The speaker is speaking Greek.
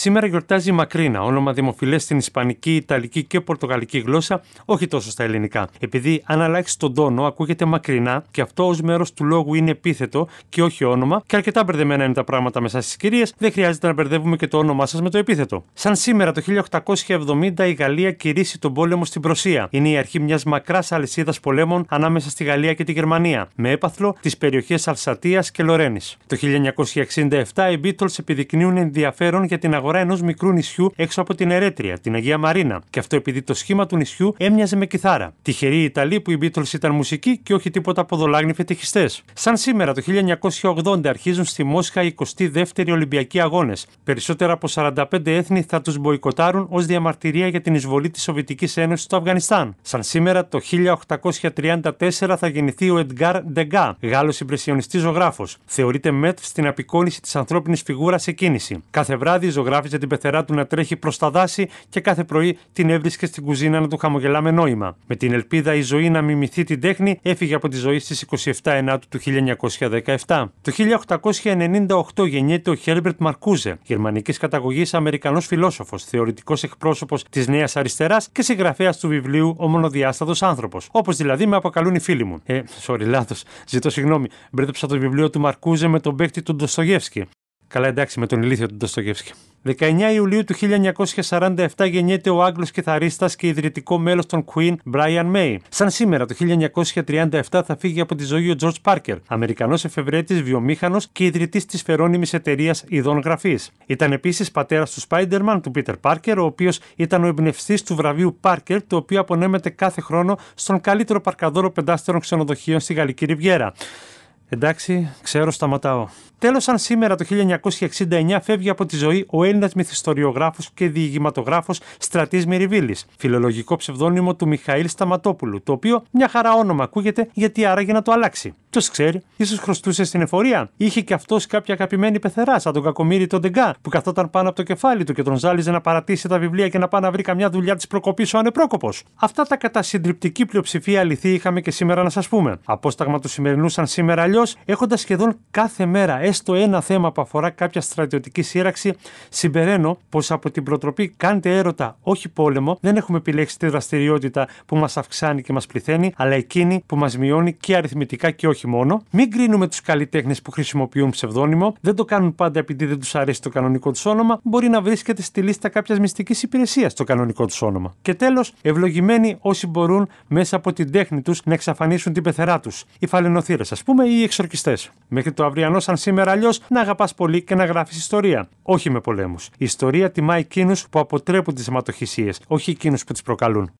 Σήμερα γιορτάζει Μακρίνα, όνομα δημοφιλές στην Ισπανική, Ιταλική και Πορτογαλική γλώσσα, όχι τόσο στα ελληνικά. Επειδή αν αλλάξεις τον τόνο, ακούγεται μακρινά και αυτό ως μέρος του λόγου είναι επίθετο και όχι όνομα, και αρκετά μπερδεμένα είναι τα πράγματα μέσα στις κυρίες, δεν χρειάζεται να μπερδεύουμε και το όνομά σας με το επίθετο. Σαν σήμερα το 1870 η Γαλλία κηρύσσει τον πόλεμο στην Προσία. Είναι η αρχή μιας μακράς αλυσίδας πολέμων ανάμεσα στη Γαλλία και τη Γερμανία, με έπαθλο τις περιοχές Αλσατίας και Λορένης. Το 1967 οι Beatles επιδεικνύουν ενδιαφέρον για την αγορά αγορά ενός μικρού νησιού έξω από την Ερέτρια, την Αγία Μαρίνα. Και αυτό επειδή το σχήμα του νησιού έμοιαζε με κιθάρα. Τυχεροί Ιταλοί που οι Beatles ήταν μουσικοί και όχι τίποτα από δολάγνη φετιχιστές. Σαν σήμερα το 1980 αρχίζουν στη Μόσχα οι 22οι Ολυμπιακοί Αγώνες. Περισσότερα από 45 έθνη θα τους μποϊκοτάρουν ως διαμαρτυρία για την εισβολή της Σοβιετικής Ένωσης στο Αφγανιστάν. Σαν σήμερα το 1834 θα γεννηθεί ο Εντγκάρ Ντεγκά, Γάλλο υπρεσιονιστή ζωγράφος. Θεωρείται μέτ στην απεικόνηση της ανθρώπινης φιγούρας σε κίνηση. Κάθε βράδυ άφησε την πεθερά του να τρέχει προς τα δάση και κάθε πρωί την έβρισκε στην κουζίνα να του χαμογελά με νόημα. Με την ελπίδα η ζωή να μιμηθεί την τέχνη, έφυγε από τη ζωή στις 27 Ενάτου του 1917. Το 1898 γεννιέται ο Χέρμπερτ Μαρκούζε, γερμανικής καταγωγής Αμερικανός φιλόσοφος, θεωρητικός εκπρόσωπος της Νέας Αριστεράς και συγγραφέας του βιβλίου Ο Μονοδιάστατος Άνθρωπος. Όπως δηλαδή με αποκαλούν οι φίλοι μου. Ε, sorry, λάθος. Ζητώ συγγνώμη. μπρέτεψα το βιβλίο του Μαρκούζε με τον παίκτη του Ντοστογεύσκη. Καλά, εντάξει, με τον ηλίθιο του Ντοστογεύσκη. 19 Ιουλίου του 1947 γεννιέται ο Άγγλος κιθαρίστας και ιδρυτικό μέλος των Queen Brian May. Σαν σήμερα το 1937 θα φύγει από τη ζωή ο George Parker, Αμερικανός εφευρέτης, βιομήχανος και ιδρυτής της φερόνιμης εταιρείας ειδών γραφής. Ήταν επίσης πατέρας του Spider-Man, του Peter Parker, ο οποίος ήταν ο εμπνευστής του βραβείου Parker, το οποίο απονέμεται κάθε χρόνο στον καλύτερο παρκαδόρο πεντάστερων ξενοδοχείων στη Γαλλική Ριβιέρα. Εντάξει, ξέρω, σταματάω. Τέλος, αν σήμερα το 1969 φεύγει από τη ζωή ο Έλληνας μυθιστοριογράφος και διηγηματογράφος Στρατής Μυριβίλης, φιλολογικό ψευδόνυμο του Μιχαήλ Σταματόπουλου, το οποίο μια χαρά όνομα ακούγεται γιατί άραγε να το αλλάξει. Ποιος ξέρει, ίσως χρωστούσε στην εφορία. Είχε και αυτός κάποια αγαπημένη πεθερά, σαν τον Κακομίρι τον Ντεγκά, που καθόταν πάνω από το κεφάλι του και τον ζάλιζε να παρατήσει τα βιβλία και να πάει να βρει καμιά δουλειά της προκοπής ο ανεπρόκοπος. Αυτά τα κατά συντριπτική πλειοψηφία αληθή είχαμε και σήμερα να σας πούμε. Απόσταγμα του σημερινού σαν σήμερα αλλιώς αλλιώς, έχοντας σχεδόν κάθε μέρα έστω ένα θέμα που αφορά κάποια στρατιωτική σύραξη, συμπεραίνω πως από την προτροπή Κάντε έρωτα, όχι πόλεμο, δεν έχουμε επιλέξει τη δραστηριότητα που μας αυξάνει και μας πληθαίνει, αλλά εκείνη που μας μειώνει και αριθμητικά και όχι μόνο. Μην κρίνουμε τους καλλιτέχνες που χρησιμοποιούν ψευδόνυμο, δεν το κάνουν πάντα επειδή δεν τους αρέσει το κανονικό τους όνομα, μπορεί να βρίσκεται στη λίστα κάποιας μυστικής υπηρεσίας το κανονικό τους όνομα. Και τέλος, ευλογημένοι όσοι μπορούν μέσα από την τέχνη τους να εξαφανίσουν την πεθερά τους, οι φαλαινοθύρε ας πούμε ή εξορκιστές. Μέχρι το αυριανό, σαν σήμερα αλλιώς, να αγαπάς πολύ και να γράφεις ιστορία. Όχι με πολέμους. Η ιστορία τιμά εκείνους που αποτρέπουν τις αιματοχυσίες, όχι εκείνους που τις προκαλούν.